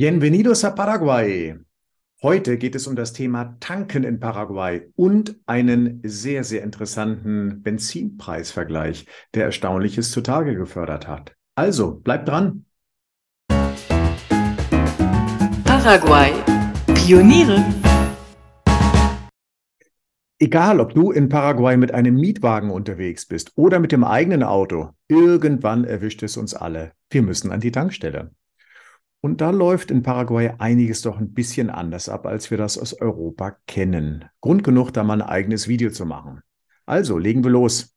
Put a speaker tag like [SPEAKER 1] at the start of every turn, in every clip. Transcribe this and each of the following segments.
[SPEAKER 1] Bienvenidos a Paraguay. Heute geht es um das Thema Tanken in Paraguay und einen sehr, sehr interessanten Benzinpreisvergleich, der Erstaunliches zutage gefördert hat. Also bleibt dran. Paraguay. Pioniere. Egal, ob du in Paraguay mit einem Mietwagen unterwegs bist oder mit dem eigenen Auto, irgendwann erwischt es uns alle. Wir müssen an die Tankstelle. Und da läuft in Paraguay einiges doch ein bisschen anders ab, als wir das aus Europa kennen. Grund genug, da mal ein eigenes Video zu machen. Also, legen wir los.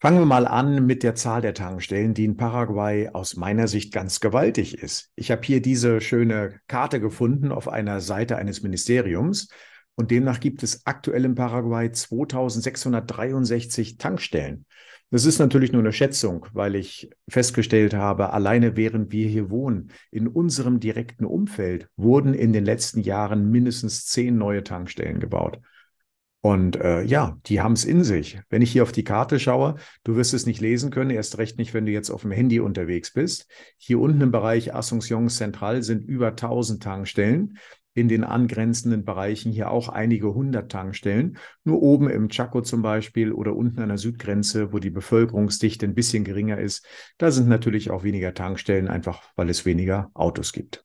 [SPEAKER 1] Fangen wir mal an mit der Zahl der Tankstellen, die in Paraguay aus meiner Sicht ganz gewaltig ist. Ich habe hier diese schöne Karte gefunden auf einer Seite eines Ministeriums und demnach gibt es aktuell in Paraguay 2663 Tankstellen. Das ist natürlich nur eine Schätzung, weil ich festgestellt habe, alleine während wir hier wohnen, in unserem direkten Umfeld wurden in den letzten Jahren mindestens zehn neue Tankstellen gebaut. Und äh, ja, die haben es in sich. Wenn ich hier auf die Karte schaue, du wirst es nicht lesen können, erst recht nicht, wenn du jetzt auf dem Handy unterwegs bist. Hier unten im Bereich Asunción Central sind über 1000 Tankstellen in den angrenzenden Bereichen hier auch einige hundert Tankstellen. Nur oben im Chaco zum Beispiel oder unten an der Südgrenze, wo die Bevölkerungsdichte ein bisschen geringer ist, da sind natürlich auch weniger Tankstellen, einfach weil es weniger Autos gibt.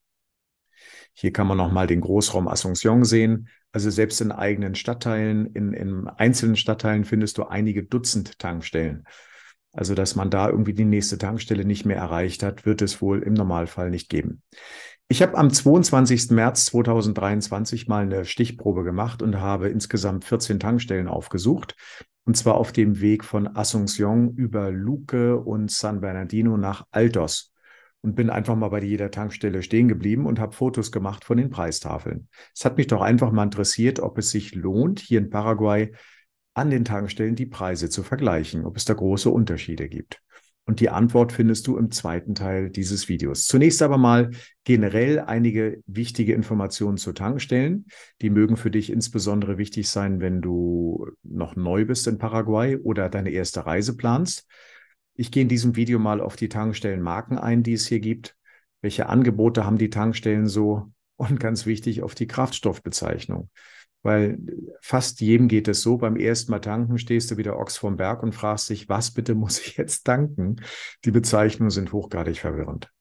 [SPEAKER 1] Hier kann man nochmal den Großraum Asunción sehen. Also selbst in eigenen Stadtteilen, in, in, einzelnen Stadtteilen findest du einige Dutzend Tankstellen. Also dass man da irgendwie die nächste Tankstelle nicht mehr erreicht hat, wird es wohl im Normalfall nicht geben. Ich habe am 22. März 2023 mal eine Stichprobe gemacht und habe insgesamt 14 Tankstellen aufgesucht. Und zwar auf dem Weg von Asunción über Luque und San Bernardino nach Altos. Und bin einfach mal bei jeder Tankstelle stehen geblieben und habe Fotos gemacht von den Preistafeln. Es hat mich doch einfach mal interessiert, ob es sich lohnt, hier in Paraguay an den Tankstellen die Preise zu vergleichen, ob es da große Unterschiede gibt. Und die Antwort findest du im zweiten Teil dieses Videos. Zunächst aber mal generell einige wichtige Informationen zu Tankstellen. Die mögen für dich insbesondere wichtig sein, wenn du noch neu bist in Paraguay oder deine erste Reise planst. Ich gehe in diesem Video mal auf die Tankstellenmarken ein, die es hier gibt. Welche Angebote haben die Tankstellen so? Und ganz wichtig auf die Kraftstoffbezeichnung weil fast jedem geht es so, beim ersten Mal tanken stehst du wieder Ochs vom Berg und fragst dich, was bitte muss ich jetzt tanken? Die Bezeichnungen sind hochgradig verwirrend.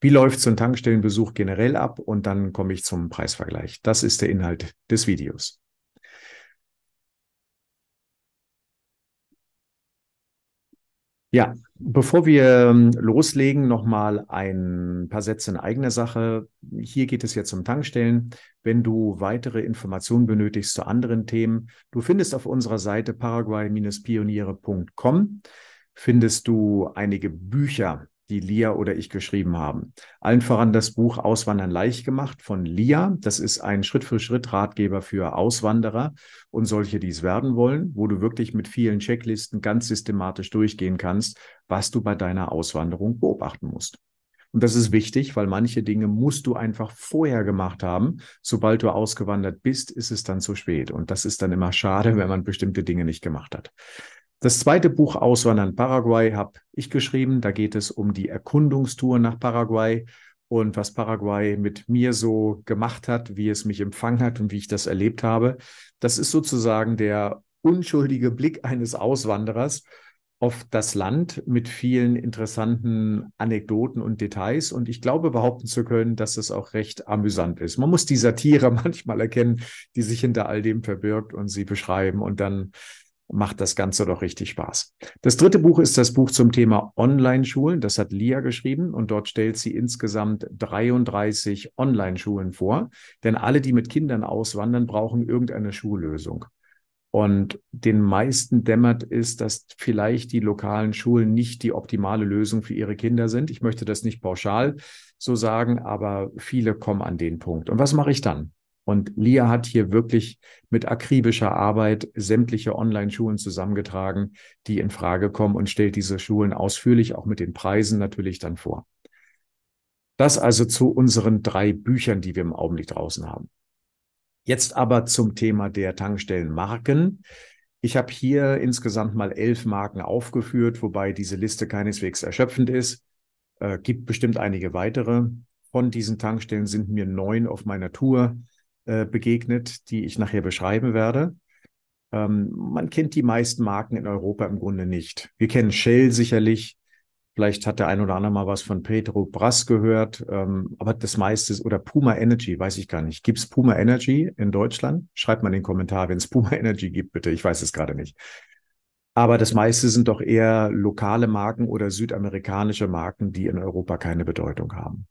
[SPEAKER 1] Wie läuft so ein Tankstellenbesuch generell ab? Und dann komme ich zum Preisvergleich. Das ist der Inhalt des Videos. Ja, bevor wir ähm, loslegen, nochmal ein paar Sätze in eigener Sache. Hier geht es jetzt um Tankstellen. Wenn du weitere Informationen benötigst zu anderen Themen, du findest auf unserer Seite paraguay-pioniere.com findest du einige Bücher die Lia oder ich geschrieben haben. Allen voran das Buch Auswandern leicht gemacht von Lia. Das ist ein Schritt-für-Schritt-Ratgeber für Auswanderer und solche, die es werden wollen, wo du wirklich mit vielen Checklisten ganz systematisch durchgehen kannst, was du bei deiner Auswanderung beobachten musst. Und das ist wichtig, weil manche Dinge musst du einfach vorher gemacht haben. Sobald du ausgewandert bist, ist es dann zu spät. Und das ist dann immer schade, wenn man bestimmte Dinge nicht gemacht hat. Das zweite Buch Auswandern Paraguay habe ich geschrieben. Da geht es um die Erkundungstour nach Paraguay und was Paraguay mit mir so gemacht hat, wie es mich empfangen hat und wie ich das erlebt habe. Das ist sozusagen der unschuldige Blick eines Auswanderers auf das Land mit vielen interessanten Anekdoten und Details. Und ich glaube behaupten zu können, dass es auch recht amüsant ist. Man muss die Satire manchmal erkennen, die sich hinter all dem verbirgt und sie beschreiben. Und dann macht das Ganze doch richtig Spaß. Das dritte Buch ist das Buch zum Thema Online-Schulen. Das hat Lia geschrieben und dort stellt sie insgesamt 33 Online-Schulen vor. Denn alle, die mit Kindern auswandern, brauchen irgendeine Schullösung. Und den meisten dämmert ist, dass vielleicht die lokalen Schulen nicht die optimale Lösung für ihre Kinder sind. Ich möchte das nicht pauschal so sagen, aber viele kommen an den Punkt. Und was mache ich dann? Und Lia hat hier wirklich mit akribischer Arbeit sämtliche Online-Schulen zusammengetragen, die in Frage kommen und stellt diese Schulen ausführlich, auch mit den Preisen natürlich dann vor. Das also zu unseren drei Büchern, die wir im Augenblick draußen haben. Jetzt aber zum Thema der Tankstellenmarken. Ich habe hier insgesamt mal elf Marken aufgeführt, wobei diese Liste keineswegs erschöpfend ist. Äh, gibt bestimmt einige weitere. Von diesen Tankstellen sind mir neun auf meiner Tour äh, begegnet, die ich nachher beschreiben werde. Ähm, man kennt die meisten Marken in Europa im Grunde nicht. Wir kennen Shell sicherlich. Vielleicht hat der ein oder andere mal was von Pedro Brass gehört, ähm, aber das meiste ist, oder Puma Energy, weiß ich gar nicht. Gibt es Puma Energy in Deutschland? Schreibt mal in den Kommentar, wenn es Puma Energy gibt, bitte. Ich weiß es gerade nicht. Aber das meiste sind doch eher lokale Marken oder südamerikanische Marken, die in Europa keine Bedeutung haben.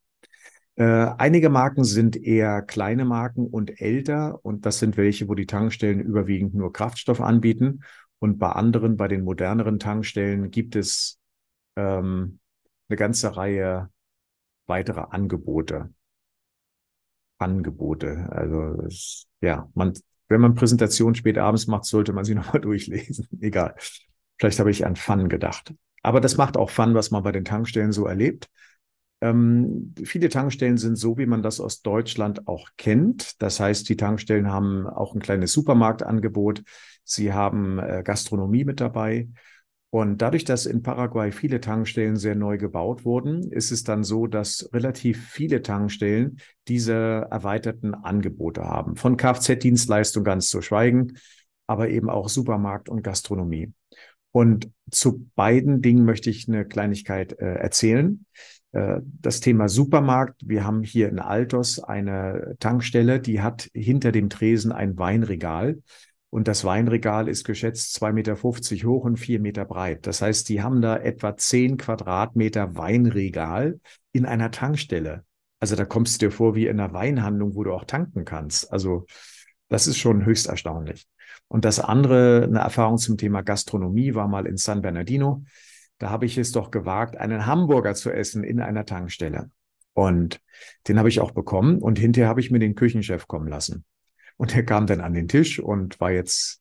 [SPEAKER 1] Äh, einige Marken sind eher kleine Marken und älter und das sind welche, wo die Tankstellen überwiegend nur Kraftstoff anbieten. Und bei anderen, bei den moderneren Tankstellen gibt es ähm, eine ganze Reihe weiterer Angebote. Angebote. Also es, ja, man, wenn man Präsentation spät abends macht, sollte man sie nochmal durchlesen. Egal. Vielleicht habe ich an Fun gedacht. Aber das macht auch Fun, was man bei den Tankstellen so erlebt. Ähm, viele Tankstellen sind so, wie man das aus Deutschland auch kennt. Das heißt, die Tankstellen haben auch ein kleines Supermarktangebot. Sie haben äh, Gastronomie mit dabei. Und dadurch, dass in Paraguay viele Tankstellen sehr neu gebaut wurden, ist es dann so, dass relativ viele Tankstellen diese erweiterten Angebote haben. Von Kfz-Dienstleistung ganz zu schweigen, aber eben auch Supermarkt und Gastronomie. Und zu beiden Dingen möchte ich eine Kleinigkeit äh, erzählen. Äh, das Thema Supermarkt. Wir haben hier in Altos eine Tankstelle, die hat hinter dem Tresen ein Weinregal. Und das Weinregal ist geschätzt 2,50 Meter hoch und 4 Meter breit. Das heißt, die haben da etwa 10 Quadratmeter Weinregal in einer Tankstelle. Also da kommst du dir vor wie in einer Weinhandlung, wo du auch tanken kannst. Also das ist schon höchst erstaunlich. Und das andere, eine Erfahrung zum Thema Gastronomie, war mal in San Bernardino. Da habe ich es doch gewagt, einen Hamburger zu essen in einer Tankstelle. Und den habe ich auch bekommen. Und hinterher habe ich mir den Küchenchef kommen lassen. Und er kam dann an den Tisch und war jetzt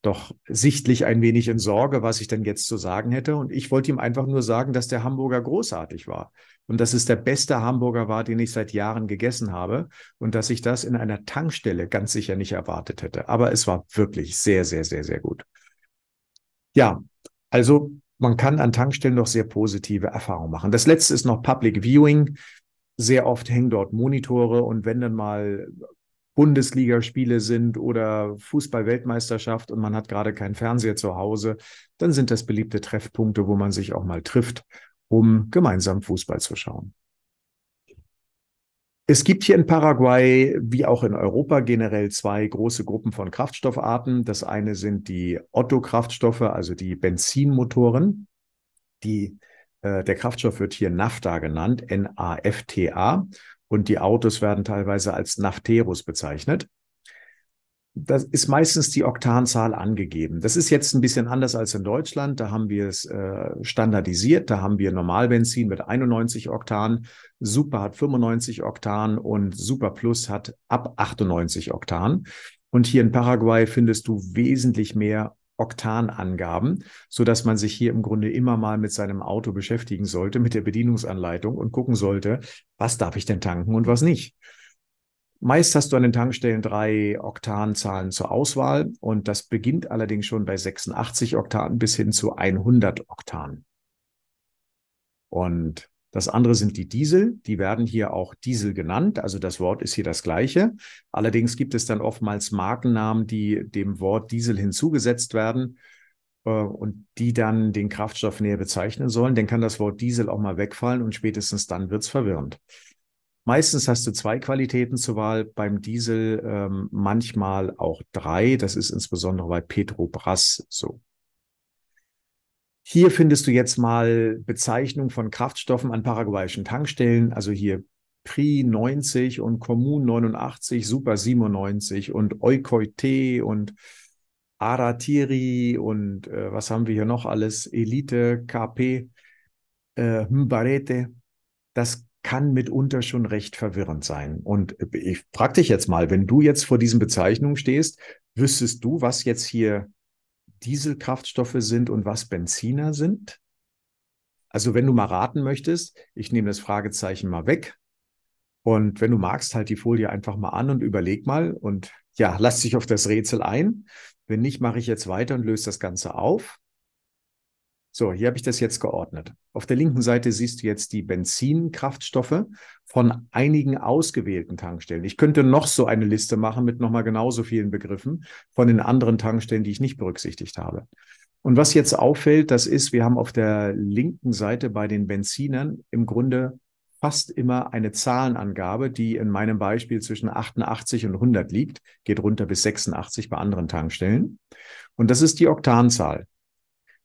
[SPEAKER 1] doch sichtlich ein wenig in Sorge, was ich denn jetzt zu sagen hätte. Und ich wollte ihm einfach nur sagen, dass der Hamburger großartig war und dass es der beste Hamburger war, den ich seit Jahren gegessen habe und dass ich das in einer Tankstelle ganz sicher nicht erwartet hätte. Aber es war wirklich sehr, sehr, sehr, sehr gut. Ja, also man kann an Tankstellen noch sehr positive Erfahrungen machen. Das letzte ist noch Public Viewing. Sehr oft hängen dort Monitore und wenn dann mal Bundesligaspiele sind oder Fußball-Weltmeisterschaft und man hat gerade keinen Fernseher zu Hause, dann sind das beliebte Treffpunkte, wo man sich auch mal trifft um gemeinsam Fußball zu schauen. Es gibt hier in Paraguay, wie auch in Europa generell, zwei große Gruppen von Kraftstoffarten. Das eine sind die Otto-Kraftstoffe, also die Benzinmotoren. Die, äh, der Kraftstoff wird hier NAFTA genannt, N-A-F-T-A. Und die Autos werden teilweise als Nafteros bezeichnet das ist meistens die Oktanzahl angegeben. Das ist jetzt ein bisschen anders als in Deutschland. Da haben wir es äh, standardisiert. Da haben wir Normalbenzin mit 91 Oktan, Super hat 95 Oktan und Super Plus hat ab 98 Oktan. Und hier in Paraguay findest du wesentlich mehr Oktanangaben, so dass man sich hier im Grunde immer mal mit seinem Auto beschäftigen sollte, mit der Bedienungsanleitung und gucken sollte, was darf ich denn tanken und was nicht. Meist hast du an den Tankstellen drei Oktanzahlen zur Auswahl und das beginnt allerdings schon bei 86 Oktan bis hin zu 100 Oktan. Und das andere sind die Diesel. Die werden hier auch Diesel genannt. Also das Wort ist hier das gleiche. Allerdings gibt es dann oftmals Markennamen, die dem Wort Diesel hinzugesetzt werden äh, und die dann den Kraftstoff näher bezeichnen sollen. Dann kann das Wort Diesel auch mal wegfallen und spätestens dann wird es verwirrend. Meistens hast du zwei Qualitäten zur Wahl, beim Diesel ähm, manchmal auch drei. Das ist insbesondere bei Petrobras so. Hier findest du jetzt mal Bezeichnung von Kraftstoffen an paraguayischen Tankstellen, also hier Pri 90 und Kommun 89, Super 97 und Oikoite und Aratiri und äh, was haben wir hier noch alles? Elite, KP, äh, Mbarete. Das kann mitunter schon recht verwirrend sein. Und ich frage dich jetzt mal, wenn du jetzt vor diesen Bezeichnungen stehst, wüsstest du, was jetzt hier Dieselkraftstoffe sind und was Benziner sind? Also wenn du mal raten möchtest, ich nehme das Fragezeichen mal weg. Und wenn du magst, halt die Folie einfach mal an und überleg mal und ja, lass dich auf das Rätsel ein. Wenn nicht, mache ich jetzt weiter und löse das Ganze auf. So, hier habe ich das jetzt geordnet. Auf der linken Seite siehst du jetzt die Benzinkraftstoffe von einigen ausgewählten Tankstellen. Ich könnte noch so eine Liste machen mit nochmal genauso vielen Begriffen von den anderen Tankstellen, die ich nicht berücksichtigt habe. Und was jetzt auffällt, das ist, wir haben auf der linken Seite bei den Benzinern im Grunde fast immer eine Zahlenangabe, die in meinem Beispiel zwischen 88 und 100 liegt, geht runter bis 86 bei anderen Tankstellen. Und das ist die Oktanzahl.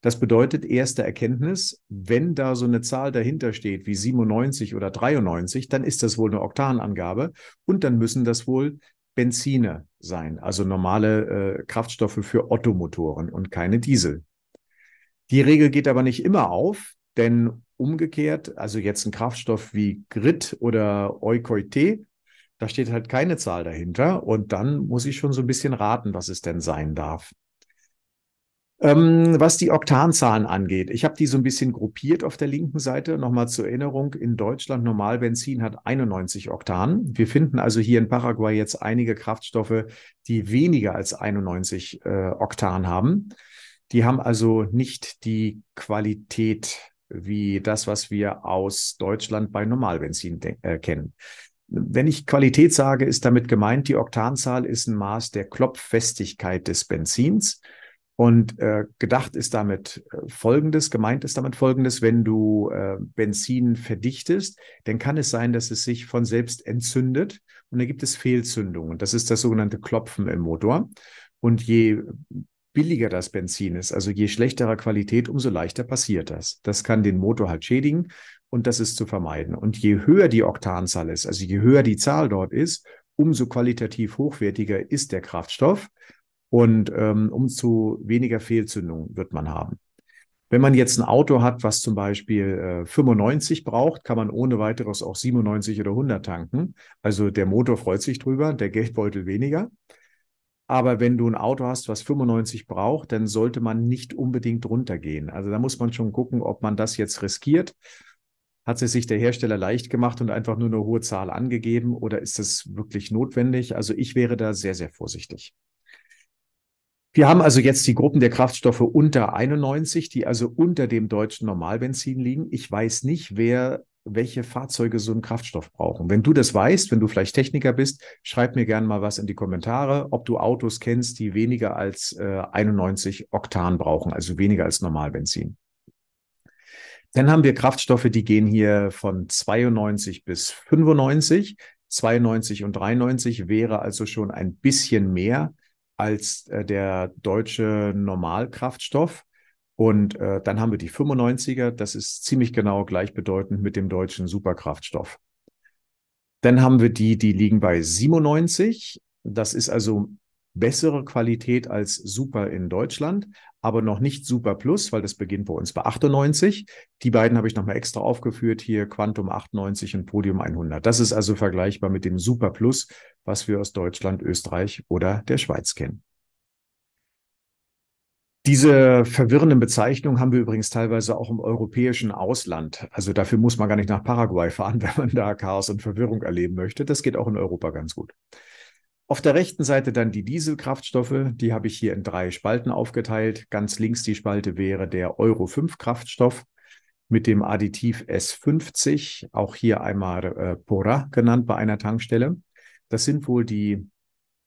[SPEAKER 1] Das bedeutet erste Erkenntnis, wenn da so eine Zahl dahinter steht wie 97 oder 93, dann ist das wohl eine Oktanangabe und dann müssen das wohl Benzine sein, also normale äh, Kraftstoffe für Ottomotoren und keine Diesel. Die Regel geht aber nicht immer auf, denn umgekehrt, also jetzt ein Kraftstoff wie Grit oder Eukoite, da steht halt keine Zahl dahinter und dann muss ich schon so ein bisschen raten, was es denn sein darf. Ähm, was die Oktanzahlen angeht, ich habe die so ein bisschen gruppiert auf der linken Seite. Nochmal zur Erinnerung, in Deutschland Normalbenzin hat 91 Oktan. Wir finden also hier in Paraguay jetzt einige Kraftstoffe, die weniger als 91 äh, Oktan haben. Die haben also nicht die Qualität wie das, was wir aus Deutschland bei Normalbenzin äh, kennen. Wenn ich Qualität sage, ist damit gemeint, die Oktanzahl ist ein Maß der Klopffestigkeit des Benzins. Und äh, gedacht ist damit äh, Folgendes, gemeint ist damit Folgendes, wenn du äh, Benzin verdichtest, dann kann es sein, dass es sich von selbst entzündet und dann gibt es Fehlzündungen. Das ist das sogenannte Klopfen im Motor. Und je billiger das Benzin ist, also je schlechterer Qualität, umso leichter passiert das. Das kann den Motor halt schädigen und das ist zu vermeiden. Und je höher die Oktanzahl ist, also je höher die Zahl dort ist, umso qualitativ hochwertiger ist der Kraftstoff und ähm, umso weniger Fehlzündungen wird man haben. Wenn man jetzt ein Auto hat, was zum Beispiel äh, 95 braucht, kann man ohne weiteres auch 97 oder 100 tanken. Also der Motor freut sich drüber, der Geldbeutel weniger. Aber wenn du ein Auto hast, was 95 braucht, dann sollte man nicht unbedingt runtergehen. Also da muss man schon gucken, ob man das jetzt riskiert. Hat es sich der Hersteller leicht gemacht und einfach nur eine hohe Zahl angegeben oder ist das wirklich notwendig? Also ich wäre da sehr, sehr vorsichtig. Wir haben also jetzt die Gruppen der Kraftstoffe unter 91, die also unter dem deutschen Normalbenzin liegen. Ich weiß nicht, wer welche Fahrzeuge so einen Kraftstoff brauchen. Wenn du das weißt, wenn du vielleicht Techniker bist, schreib mir gerne mal was in die Kommentare, ob du Autos kennst, die weniger als äh, 91 Oktan brauchen, also weniger als Normalbenzin. Dann haben wir Kraftstoffe, die gehen hier von 92 bis 95. 92 und 93 wäre also schon ein bisschen mehr als äh, der deutsche Normalkraftstoff. Und äh, dann haben wir die 95er, das ist ziemlich genau gleichbedeutend mit dem deutschen Superkraftstoff. Dann haben wir die, die liegen bei 97, das ist also bessere Qualität als Super in Deutschland, aber noch nicht Super Plus, weil das beginnt bei uns bei 98. Die beiden habe ich nochmal extra aufgeführt hier, Quantum 98 und Podium 100. Das ist also vergleichbar mit dem Super Plus, was wir aus Deutschland, Österreich oder der Schweiz kennen. Diese verwirrenden Bezeichnungen haben wir übrigens teilweise auch im europäischen Ausland. Also dafür muss man gar nicht nach Paraguay fahren, wenn man da Chaos und Verwirrung erleben möchte. Das geht auch in Europa ganz gut. Auf der rechten Seite dann die Dieselkraftstoffe, die habe ich hier in drei Spalten aufgeteilt. Ganz links die Spalte wäre der Euro 5 Kraftstoff mit dem Additiv S50, auch hier einmal äh, Pora genannt bei einer Tankstelle. Das sind wohl die,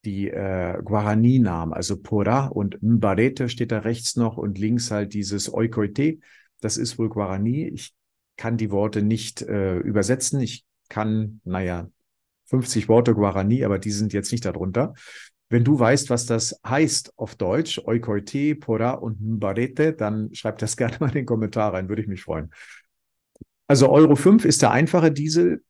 [SPEAKER 1] die äh, Guarani-Namen, also Pora und Mbarete steht da rechts noch und links halt dieses Oikoite. Das ist wohl Guarani. Ich kann die Worte nicht äh, übersetzen. Ich kann, naja, 50 Worte Guarani, aber die sind jetzt nicht darunter. Wenn du weißt, was das heißt auf Deutsch, Oikoite, Pora und Mbarete, dann schreib das gerne mal in den Kommentar rein, würde ich mich freuen. Also Euro 5 ist der einfache Diesel.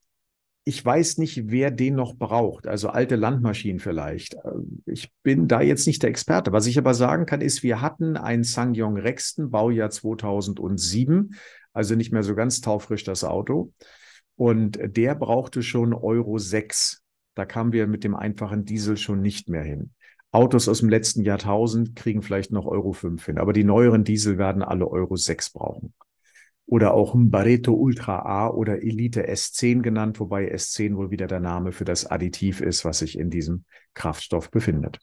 [SPEAKER 1] Ich weiß nicht, wer den noch braucht, also alte Landmaschinen vielleicht. Äh, ich bin da jetzt nicht der Experte. Was ich aber sagen kann, ist, wir hatten einen Sangyong Rexton, Baujahr 2007, also nicht mehr so ganz taufrisch das Auto. Und der brauchte schon Euro 6. Da kamen wir mit dem einfachen Diesel schon nicht mehr hin. Autos aus dem letzten Jahrtausend kriegen vielleicht noch Euro 5 hin, aber die neueren Diesel werden alle Euro 6 brauchen. Oder auch ein Barreto Ultra A oder Elite S10 genannt, wobei S10 wohl wieder der Name für das Additiv ist, was sich in diesem Kraftstoff befindet.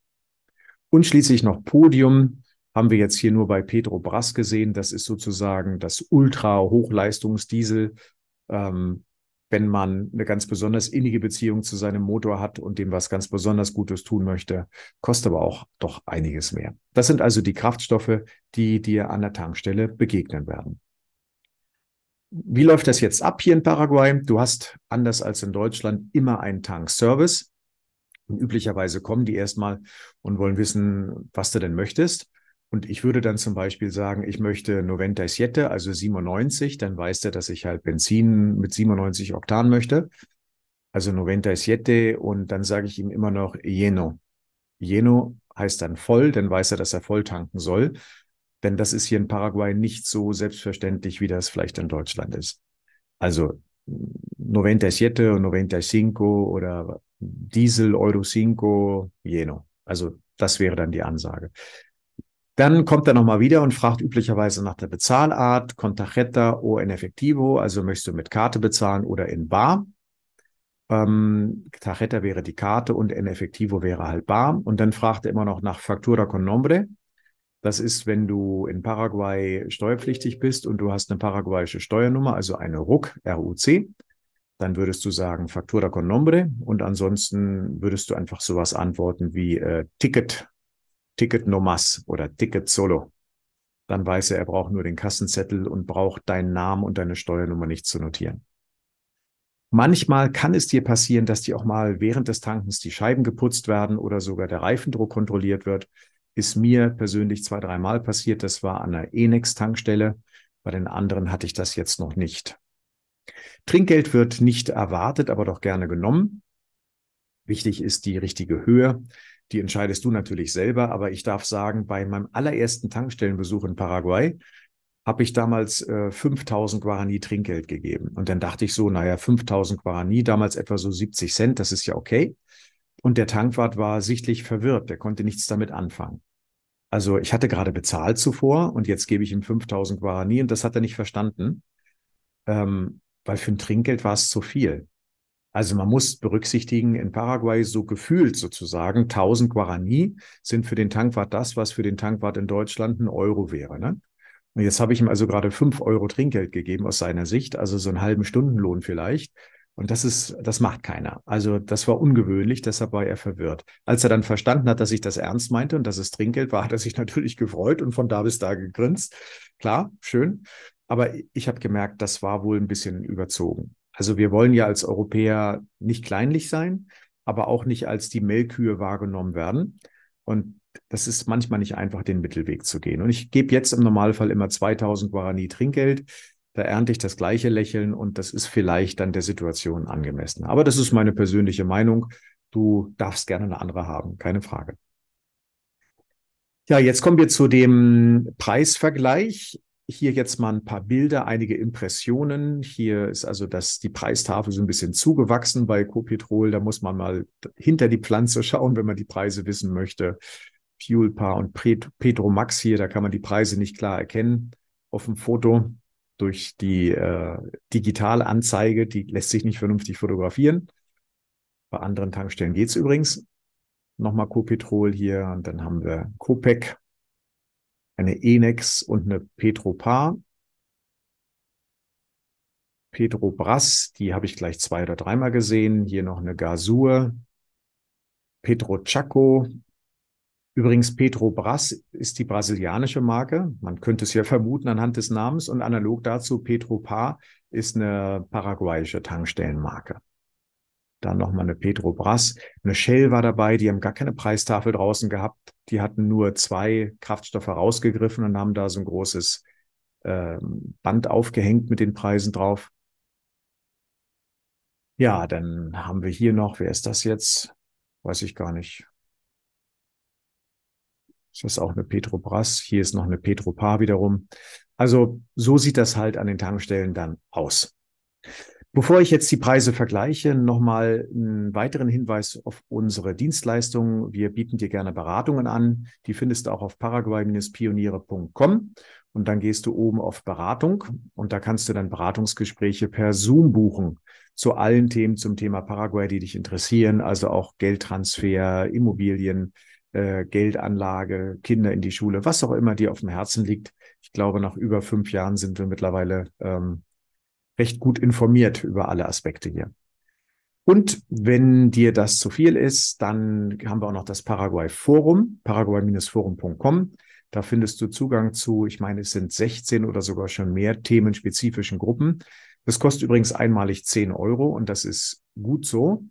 [SPEAKER 1] Und schließlich noch Podium, haben wir jetzt hier nur bei Pedro Brass gesehen. Das ist sozusagen das Ultra-Hochleistungsdiesel, ähm, wenn man eine ganz besonders innige Beziehung zu seinem Motor hat und dem was ganz besonders Gutes tun möchte, kostet aber auch doch einiges mehr. Das sind also die Kraftstoffe, die dir an der Tankstelle begegnen werden. Wie läuft das jetzt ab hier in Paraguay? Du hast anders als in Deutschland immer einen Tankservice. Und üblicherweise kommen die erstmal und wollen wissen, was du denn möchtest. Und ich würde dann zum Beispiel sagen, ich möchte 97, also 97, dann weiß der, dass ich halt Benzin mit 97 Oktan möchte. Also 97 und dann sage ich ihm immer noch Jeno. Jeno heißt dann voll, dann weiß er, dass er voll tanken soll. Denn das ist hier in Paraguay nicht so selbstverständlich, wie das vielleicht in Deutschland ist. Also 97 und 95 oder Diesel Euro 5 Jeno. Also das wäre dann die Ansage. Dann kommt er nochmal wieder und fragt üblicherweise nach der Bezahlart, Contarjeta o en efectivo, also möchtest du mit Karte bezahlen oder in Bar. Ähm, Tarjeta wäre die Karte und en efectivo wäre halt Bar. Und dann fragt er immer noch nach Factura con nombre. Das ist, wenn du in Paraguay steuerpflichtig bist und du hast eine paraguayische Steuernummer, also eine RUC, RUC, dann würdest du sagen Factura con nombre und ansonsten würdest du einfach sowas antworten wie äh, Ticket Ticket Nomas oder Ticket solo. Dann weiß er, er braucht nur den Kassenzettel und braucht deinen Namen und deine Steuernummer nicht zu notieren. Manchmal kann es dir passieren, dass dir auch mal während des Tankens die Scheiben geputzt werden oder sogar der Reifendruck kontrolliert wird. Ist mir persönlich zwei, dreimal passiert. Das war an der Enex-Tankstelle. Bei den anderen hatte ich das jetzt noch nicht. Trinkgeld wird nicht erwartet, aber doch gerne genommen. Wichtig ist die richtige Höhe. Die entscheidest du natürlich selber, aber ich darf sagen, bei meinem allerersten Tankstellenbesuch in Paraguay habe ich damals äh, 5000 Guarani Trinkgeld gegeben. Und dann dachte ich so, naja, 5000 Guarani, damals etwa so 70 Cent, das ist ja okay. Und der Tankwart war sichtlich verwirrt, der konnte nichts damit anfangen. Also ich hatte gerade bezahlt zuvor und jetzt gebe ich ihm 5000 Guarani und das hat er nicht verstanden, ähm, weil für ein Trinkgeld war es zu viel. Also man muss berücksichtigen, in Paraguay so gefühlt sozusagen 1000 Guarani sind für den Tankwart das, was für den Tankwart in Deutschland ein Euro wäre. Ne? Und jetzt habe ich ihm also gerade fünf Euro Trinkgeld gegeben aus seiner Sicht, also so einen halben Stundenlohn vielleicht. Und das ist, das macht keiner. Also das war ungewöhnlich, deshalb war er verwirrt. Als er dann verstanden hat, dass ich das ernst meinte und dass es Trinkgeld war, hat er sich natürlich gefreut und von da bis da gegrinst. Klar, schön. Aber ich habe gemerkt, das war wohl ein bisschen überzogen. Also wir wollen ja als Europäer nicht kleinlich sein, aber auch nicht als die Melkühe wahrgenommen werden. Und das ist manchmal nicht einfach, den Mittelweg zu gehen. Und ich gebe jetzt im Normalfall immer 2000 Guarani Trinkgeld. Da ernte ich das gleiche Lächeln und das ist vielleicht dann der Situation angemessen. Aber das ist meine persönliche Meinung. Du darfst gerne eine andere haben, keine Frage. Ja, jetzt kommen wir zu dem Preisvergleich hier jetzt mal ein paar Bilder, einige Impressionen. Hier ist also das, die Preistafel so ein bisschen zugewachsen bei Copetrol. Da muss man mal hinter die Pflanze schauen, wenn man die Preise wissen möchte. Piulpa und Petromax hier, da kann man die Preise nicht klar erkennen auf dem Foto durch die äh, digitale Anzeige, die lässt sich nicht vernünftig fotografieren. Bei anderen Tankstellen geht es übrigens. Nochmal Copetrol hier und dann haben wir Copec eine Enex und eine Petropar. Petrobras, die habe ich gleich zwei oder dreimal gesehen. Hier noch eine Gasur. Petrochaco. Übrigens, Petrobras ist die brasilianische Marke. Man könnte es ja vermuten anhand des Namens. Und analog dazu, Petropar ist eine paraguayische Tankstellenmarke dann nochmal eine Pedro Brass. Eine Shell war dabei, die haben gar keine Preistafel draußen gehabt. Die hatten nur zwei Kraftstoffe rausgegriffen und haben da so ein großes äh, Band aufgehängt mit den Preisen drauf. Ja, dann haben wir hier noch, wer ist das jetzt? Weiß ich gar nicht. Ist das auch eine Pedro Brass? Hier ist noch eine Pedro Paar wiederum. Also so sieht das halt an den Tankstellen dann aus. Bevor ich jetzt die Preise vergleiche, nochmal einen weiteren Hinweis auf unsere Dienstleistungen. Wir bieten dir gerne Beratungen an. Die findest du auch auf paraguay-pioniere.com. Und dann gehst du oben auf Beratung und da kannst du dann Beratungsgespräche per Zoom buchen zu allen Themen zum Thema Paraguay, die dich interessieren, also auch Geldtransfer, Immobilien, äh, Geldanlage, Kinder in die Schule, was auch immer dir auf dem Herzen liegt. Ich glaube, nach über fünf Jahren sind wir mittlerweile ähm, recht gut informiert über alle Aspekte hier. Und wenn dir das zu viel ist, dann haben wir auch noch das Paraguay Forum, paraguay-forum.com. Da findest du Zugang zu, ich meine, es sind 16 oder sogar schon mehr themenspezifischen Gruppen. Das kostet übrigens einmalig 10 Euro und das ist gut so.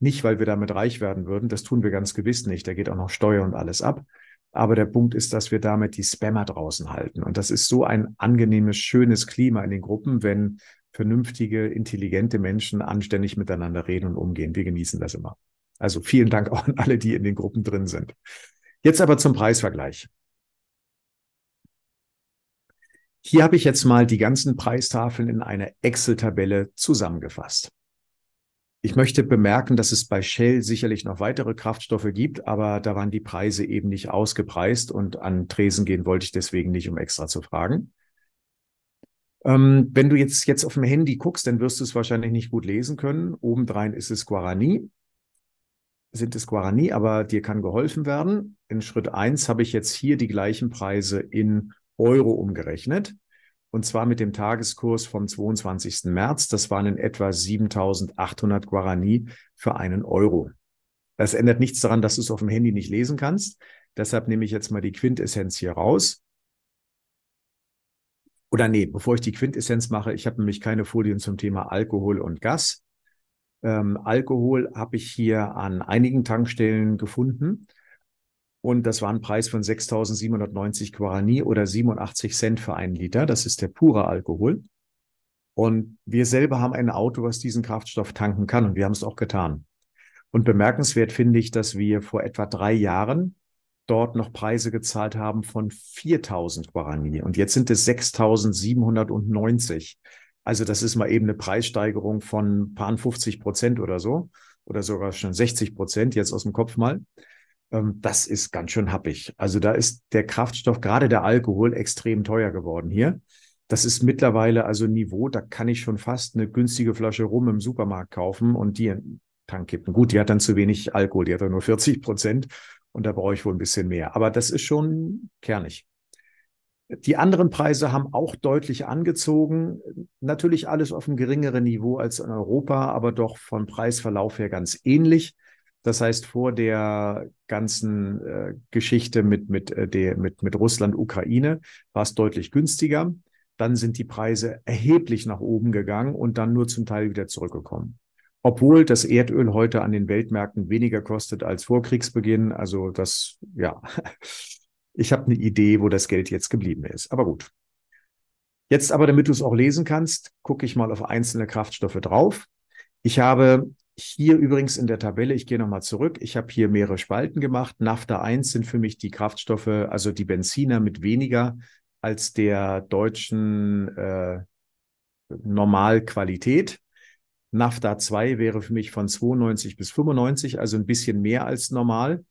[SPEAKER 1] Nicht, weil wir damit reich werden würden, das tun wir ganz gewiss nicht. Da geht auch noch Steuer und alles ab. Aber der Punkt ist, dass wir damit die Spammer draußen halten. Und das ist so ein angenehmes, schönes Klima in den Gruppen, wenn vernünftige, intelligente Menschen anständig miteinander reden und umgehen. Wir genießen das immer. Also vielen Dank auch an alle, die in den Gruppen drin sind. Jetzt aber zum Preisvergleich. Hier habe ich jetzt mal die ganzen Preistafeln in einer Excel-Tabelle zusammengefasst. Ich möchte bemerken, dass es bei Shell sicherlich noch weitere Kraftstoffe gibt, aber da waren die Preise eben nicht ausgepreist und an Tresen gehen wollte ich deswegen nicht, um extra zu fragen. Ähm, wenn du jetzt, jetzt auf dem Handy guckst, dann wirst du es wahrscheinlich nicht gut lesen können. Obendrein ist es Guarani. Sind es Guarani, aber dir kann geholfen werden. In Schritt eins habe ich jetzt hier die gleichen Preise in Euro umgerechnet. Und zwar mit dem Tageskurs vom 22. März. Das waren in etwa 7800 Guarani für einen Euro. Das ändert nichts daran, dass du es auf dem Handy nicht lesen kannst. Deshalb nehme ich jetzt mal die Quintessenz hier raus. Oder nee, bevor ich die Quintessenz mache, ich habe nämlich keine Folien zum Thema Alkohol und Gas. Ähm, Alkohol habe ich hier an einigen Tankstellen gefunden. Und das war ein Preis von 6.790 Guarani oder 87 Cent für einen Liter. Das ist der pure Alkohol. Und wir selber haben ein Auto, was diesen Kraftstoff tanken kann. Und wir haben es auch getan. Und bemerkenswert finde ich, dass wir vor etwa drei Jahren dort noch Preise gezahlt haben von 4000 Guarani. Und jetzt sind es 6790. Also das ist mal eben eine Preissteigerung von paar 50 Prozent oder so. Oder sogar schon 60 Prozent jetzt aus dem Kopf mal. Ähm, das ist ganz schön happig. Also da ist der Kraftstoff, gerade der Alkohol, extrem teuer geworden hier. Das ist mittlerweile also ein Niveau, da kann ich schon fast eine günstige Flasche Rum im Supermarkt kaufen und die in den Tank kippen. Gut, die hat dann zu wenig Alkohol, die hat dann nur 40 Prozent und da brauche ich wohl ein bisschen mehr. Aber das ist schon kernig. Die anderen Preise haben auch deutlich angezogen. Natürlich alles auf einem geringeren Niveau als in Europa, aber doch vom Preisverlauf her ganz ähnlich. Das heißt, vor der ganzen äh, Geschichte mit, mit, äh, der, mit, mit Russland, Ukraine war es deutlich günstiger. Dann sind die Preise erheblich nach oben gegangen und dann nur zum Teil wieder zurückgekommen. Obwohl das Erdöl heute an den Weltmärkten weniger kostet als vor Kriegsbeginn. Also das, ja, ich habe eine Idee, wo das Geld jetzt geblieben ist. Aber gut. Jetzt aber, damit du es auch lesen kannst, gucke ich mal auf einzelne Kraftstoffe drauf. Ich habe hier übrigens in der Tabelle, ich gehe nochmal zurück, ich habe hier mehrere Spalten gemacht. Nafta 1 sind für mich die Kraftstoffe, also die Benziner mit weniger als der deutschen äh, Normalqualität. NAFTA 2 wäre für mich von 92 bis 95, also ein bisschen mehr als normal.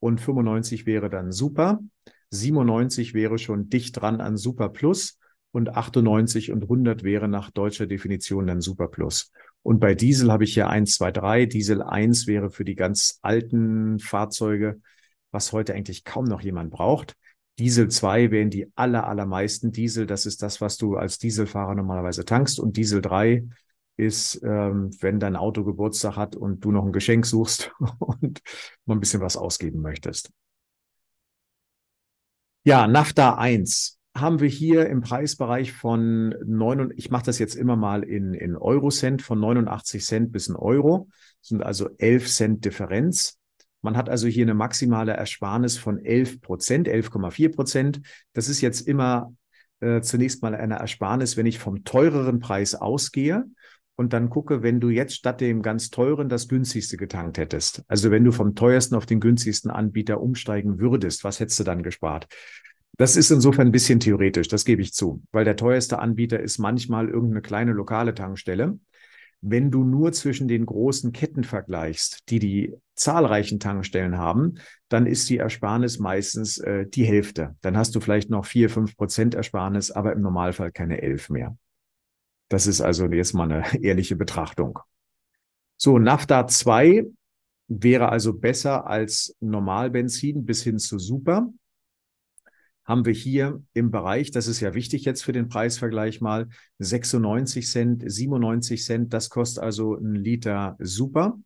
[SPEAKER 1] Und 95 wäre dann super. 97 wäre schon dicht dran an Super Plus. Und 98 und 100 wäre nach deutscher Definition dann Super Plus. Und bei Diesel habe ich hier 1, 2, 3. Diesel 1 wäre für die ganz alten Fahrzeuge, was heute eigentlich kaum noch jemand braucht. Diesel 2 wären die aller, allermeisten Diesel. Das ist das, was du als Dieselfahrer normalerweise tankst. Und Diesel 3 ist, ähm, wenn dein Auto Geburtstag hat und du noch ein Geschenk suchst und mal ein bisschen was ausgeben möchtest. Ja, NAFTA 1 haben wir hier im Preisbereich von 9, und ich mache das jetzt immer mal in, in Eurocent, von 89 Cent bis 1 Euro, sind also 11 Cent Differenz. Man hat also hier eine maximale Ersparnis von 11 Prozent, 11,4 Prozent. Das ist jetzt immer äh, zunächst mal eine Ersparnis, wenn ich vom teureren Preis ausgehe und dann gucke, wenn du jetzt statt dem ganz teuren das günstigste getankt hättest. Also wenn du vom teuersten auf den günstigsten Anbieter umsteigen würdest, was hättest du dann gespart? Das ist insofern ein bisschen theoretisch, das gebe ich zu, weil der teuerste Anbieter ist manchmal irgendeine kleine lokale Tankstelle. Wenn du nur zwischen den großen Ketten vergleichst, die die zahlreichen Tankstellen haben, dann ist die Ersparnis meistens äh, die Hälfte. Dann hast du vielleicht noch vier, fünf Prozent Ersparnis, aber im Normalfall keine elf mehr. Das ist also jetzt mal eine ehrliche Betrachtung. So, NAFTA 2 wäre also besser als Normalbenzin bis hin zu Super. Haben wir hier im Bereich, das ist ja wichtig jetzt für den Preisvergleich mal, 96 Cent, 97 Cent, das kostet also ein Liter Super.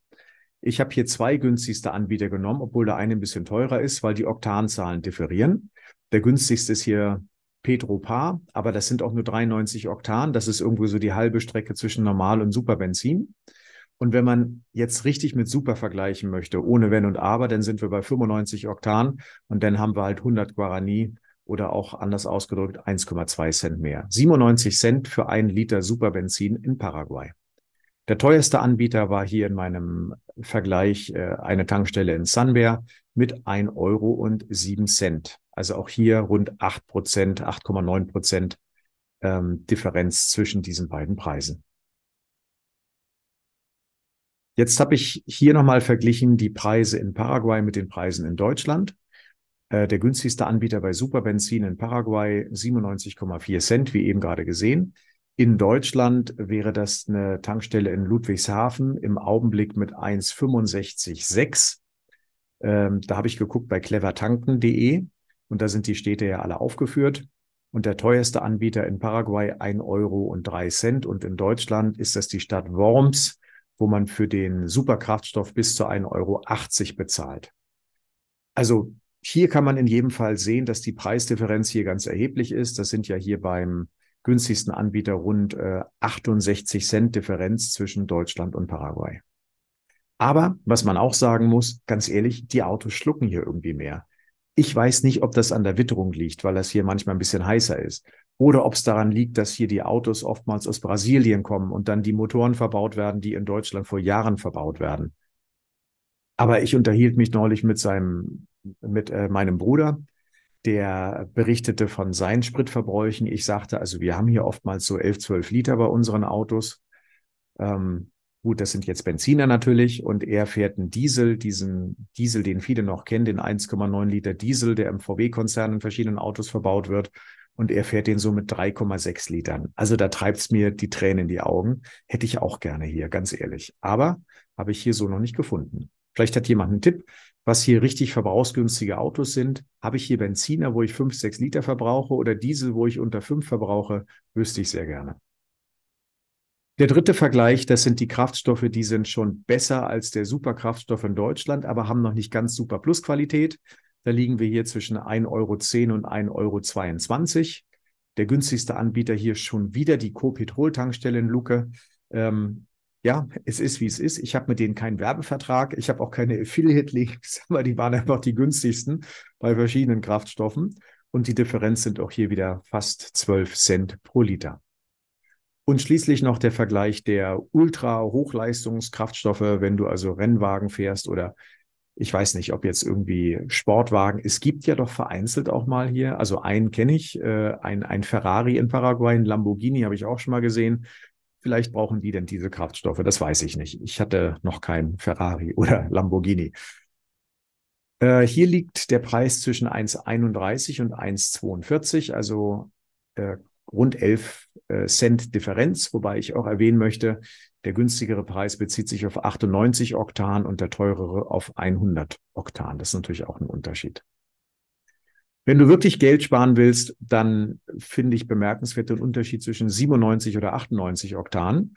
[SPEAKER 1] Ich habe hier zwei günstigste Anbieter genommen, obwohl der eine ein bisschen teurer ist, weil die Oktanzahlen differieren. Der günstigste ist hier Petro Paar, aber das sind auch nur 93 Oktan. Das ist irgendwo so die halbe Strecke zwischen Normal- und Superbenzin. Und wenn man jetzt richtig mit Super vergleichen möchte, ohne Wenn und Aber, dann sind wir bei 95 Oktan und dann haben wir halt 100 Guarani oder auch anders ausgedrückt 1,2 Cent mehr. 97 Cent für einen Liter Superbenzin in Paraguay. Der teuerste Anbieter war hier in meinem Vergleich äh, eine Tankstelle in Sunbear mit 1,07 Euro Also auch hier rund 8 Prozent, 8,9 Prozent ähm, Differenz zwischen diesen beiden Preisen. Jetzt habe ich hier nochmal verglichen die Preise in Paraguay mit den Preisen in Deutschland. Äh, der günstigste Anbieter bei Superbenzin in Paraguay 97,4 Cent, wie eben gerade gesehen. In Deutschland wäre das eine Tankstelle in Ludwigshafen im Augenblick mit 1,656. Ähm, da habe ich geguckt bei clevertanken.de und da sind die Städte ja alle aufgeführt. Und der teuerste Anbieter in Paraguay 1,03 Euro und Und in Deutschland ist das die Stadt Worms, wo man für den Superkraftstoff bis zu 1,80 Euro bezahlt. Also hier kann man in jedem Fall sehen, dass die Preisdifferenz hier ganz erheblich ist. Das sind ja hier beim günstigsten Anbieter rund äh, 68 Cent Differenz zwischen Deutschland und Paraguay. Aber was man auch sagen muss, ganz ehrlich, die Autos schlucken hier irgendwie mehr. Ich weiß nicht, ob das an der Witterung liegt, weil das hier manchmal ein bisschen heißer ist. Oder ob es daran liegt, dass hier die Autos oftmals aus Brasilien kommen und dann die Motoren verbaut werden, die in Deutschland vor Jahren verbaut werden. Aber ich unterhielt mich neulich mit seinem, mit äh, meinem Bruder der berichtete von seinen Spritverbräuchen. Ich sagte, also wir haben hier oftmals so 11, 12 Liter bei unseren Autos. Ähm, gut, das sind jetzt Benziner natürlich und er fährt einen Diesel, diesen Diesel, den viele noch kennen, den 1,9 Liter Diesel, der im VW-Konzern in verschiedenen Autos verbaut wird. Und er fährt den so mit 3,6 Litern. Also da treibt es mir die Tränen in die Augen. Hätte ich auch gerne hier, ganz ehrlich. Aber habe ich hier so noch nicht gefunden. Vielleicht hat jemand einen Tipp was hier richtig verbrauchsgünstige Autos sind. Habe ich hier Benziner, wo ich 5, 6 Liter verbrauche oder Diesel, wo ich unter 5 verbrauche, wüsste ich sehr gerne. Der dritte Vergleich, das sind die Kraftstoffe, die sind schon besser als der Superkraftstoff in Deutschland, aber haben noch nicht ganz Super Plusqualität. Da liegen wir hier zwischen 1,10 Euro und 1,22 Euro. Der günstigste Anbieter hier schon wieder die Copetrol-Tankstelle in Lucke. Ähm, ja, es ist, wie es ist. Ich habe mit denen keinen Werbevertrag. Ich habe auch keine Affiliate-Links, aber die waren einfach die günstigsten bei verschiedenen Kraftstoffen. Und die Differenz sind auch hier wieder fast 12 Cent pro Liter. Und schließlich noch der Vergleich der Ultra-Hochleistungskraftstoffe, wenn du also Rennwagen fährst oder ich weiß nicht, ob jetzt irgendwie Sportwagen. Es gibt ja doch vereinzelt auch mal hier, also einen kenne ich, äh, ein, ein Ferrari in Paraguay, ein Lamborghini habe ich auch schon mal gesehen. Vielleicht brauchen die denn diese Kraftstoffe, das weiß ich nicht. Ich hatte noch keinen Ferrari oder Lamborghini. Äh, hier liegt der Preis zwischen 1,31 und 1,42, also äh, rund 11 äh, Cent Differenz, wobei ich auch erwähnen möchte, der günstigere Preis bezieht sich auf 98 Oktan und der teurere auf 100 Oktan. Das ist natürlich auch ein Unterschied. Wenn du wirklich Geld sparen willst, dann finde ich bemerkenswert den Unterschied zwischen 97 oder 98 Oktan.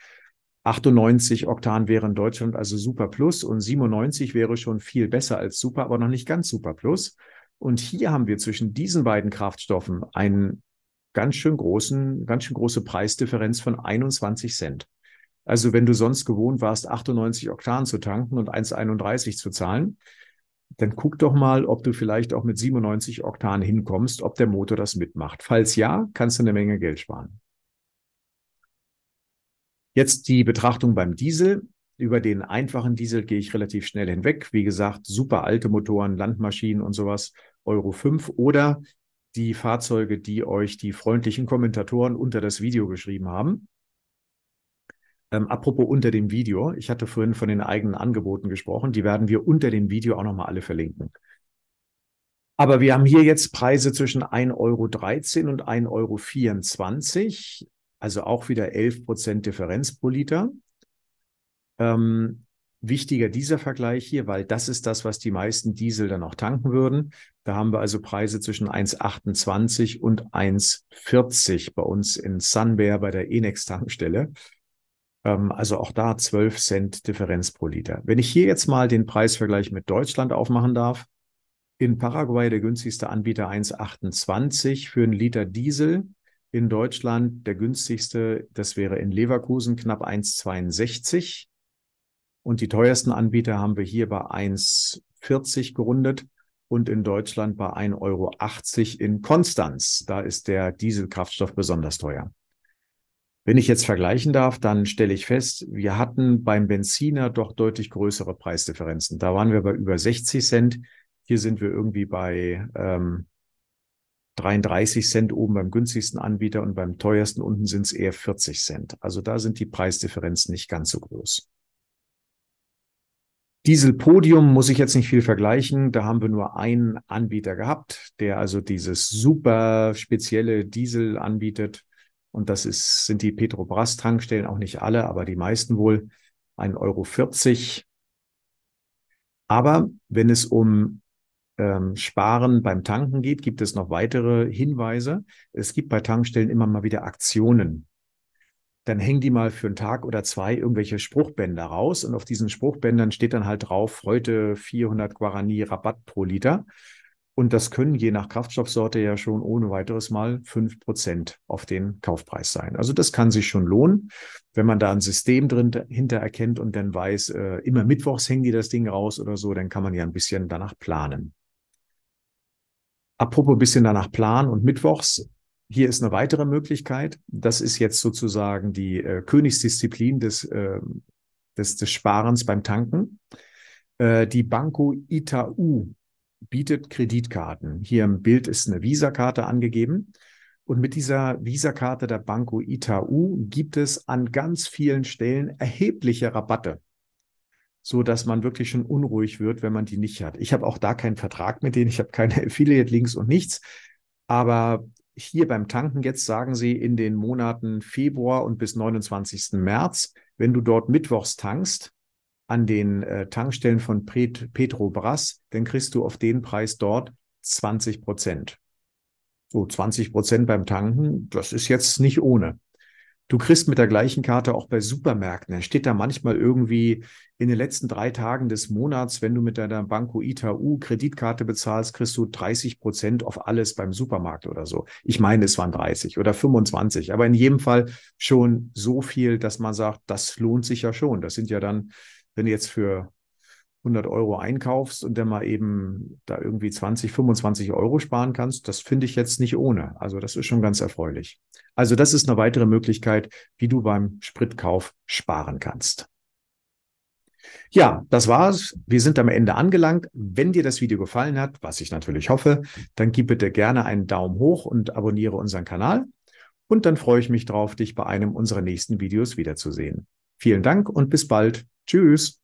[SPEAKER 1] 98 Oktan wäre in Deutschland also Super Plus und 97 wäre schon viel besser als Super, aber noch nicht ganz Super Plus. Und hier haben wir zwischen diesen beiden Kraftstoffen einen ganz schön großen, ganz schön große Preisdifferenz von 21 Cent. Also wenn du sonst gewohnt warst, 98 Oktan zu tanken und 1,31 zu zahlen, dann guck doch mal, ob du vielleicht auch mit 97 Oktan hinkommst, ob der Motor das mitmacht. Falls ja, kannst du eine Menge Geld sparen. Jetzt die Betrachtung beim Diesel. Über den einfachen Diesel gehe ich relativ schnell hinweg. Wie gesagt, super alte Motoren, Landmaschinen und sowas, Euro 5 oder die Fahrzeuge, die euch die freundlichen Kommentatoren unter das Video geschrieben haben. Ähm, apropos unter dem Video, ich hatte vorhin von den eigenen Angeboten gesprochen, die werden wir unter dem Video auch nochmal alle verlinken. Aber wir haben hier jetzt Preise zwischen 1,13 Euro und 1,24 Euro, also auch wieder 11 Prozent Differenz pro Liter. Ähm, wichtiger dieser Vergleich hier, weil das ist das, was die meisten Diesel dann auch tanken würden. Da haben wir also Preise zwischen 1,28 und 1,40 bei uns in Sunbear bei der Enex-Tankstelle. Ähm, also auch da 12 Cent Differenz pro Liter. Wenn ich hier jetzt mal den Preisvergleich mit Deutschland aufmachen darf, in Paraguay der günstigste Anbieter 1,28 für einen Liter Diesel. In Deutschland der günstigste, das wäre in Leverkusen knapp 1,62. Und die teuersten Anbieter haben wir hier bei 1,40 gerundet und in Deutschland bei 1,80 Euro in Konstanz. Da ist der Dieselkraftstoff besonders teuer. Wenn ich jetzt vergleichen darf, dann stelle ich fest, wir hatten beim Benziner doch deutlich größere Preisdifferenzen. Da waren wir bei über 60 Cent. Hier sind wir irgendwie bei ähm, 33 Cent oben beim günstigsten Anbieter und beim teuersten unten sind es eher 40 Cent. Also da sind die Preisdifferenzen nicht ganz so groß. Dieselpodium muss ich jetzt nicht viel vergleichen. Da haben wir nur einen Anbieter gehabt, der also dieses super spezielle Diesel anbietet. Und das ist, sind die Petrobras-Tankstellen, auch nicht alle, aber die meisten wohl, 1,40 Euro. Aber wenn es um ähm, Sparen beim Tanken geht, gibt es noch weitere Hinweise. Es gibt bei Tankstellen immer mal wieder Aktionen. Dann hängen die mal für einen Tag oder zwei irgendwelche Spruchbänder raus und auf diesen Spruchbändern steht dann halt drauf, heute 400 Guarani Rabatt pro Liter. Und das können je nach Kraftstoffsorte ja schon ohne weiteres mal fünf Prozent auf den Kaufpreis sein. Also das kann sich schon lohnen, wenn man da ein System drin hinter erkennt und dann weiß, äh, immer mittwochs hängen die das Ding raus oder so, dann kann man ja ein bisschen danach planen. Apropos bisschen danach planen und mittwochs. Hier ist eine weitere Möglichkeit. Das ist jetzt sozusagen die äh, Königsdisziplin des, äh, des, des Sparens beim Tanken. Äh, die Banco Itaú bietet Kreditkarten. Hier im Bild ist eine Visa-Karte angegeben. Und mit dieser Visa-Karte der Banco Itaú gibt es an ganz vielen Stellen erhebliche Rabatte, so dass man wirklich schon unruhig wird, wenn man die nicht hat. Ich habe auch da keinen Vertrag mit denen, ich habe keine Affiliate-Links und nichts. Aber hier beim Tanken jetzt sagen sie in den Monaten Februar und bis 29. März, wenn du dort mittwochs tankst, an den äh, Tankstellen von Pet Petrobras, dann kriegst du auf den Preis dort 20 Prozent. So 20 Prozent beim Tanken, das ist jetzt nicht ohne. Du kriegst mit der gleichen Karte auch bei Supermärkten. Dann steht da manchmal irgendwie in den letzten drei Tagen des Monats, wenn du mit deiner Banco Itau Kreditkarte bezahlst, kriegst du 30 Prozent auf alles beim Supermarkt oder so. Ich meine, es waren 30 oder 25, aber in jedem Fall schon so viel, dass man sagt, das lohnt sich ja schon. Das sind ja dann wenn du jetzt für 100 Euro einkaufst und dann mal eben da irgendwie 20, 25 Euro sparen kannst, das finde ich jetzt nicht ohne. Also das ist schon ganz erfreulich. Also das ist eine weitere Möglichkeit, wie du beim Spritkauf sparen kannst. Ja, das war's. Wir sind am Ende angelangt. Wenn dir das Video gefallen hat, was ich natürlich hoffe, dann gib bitte gerne einen Daumen hoch und abonniere unseren Kanal. Und dann freue ich mich drauf, dich bei einem unserer nächsten Videos wiederzusehen. Vielen Dank und bis bald. Tschüss.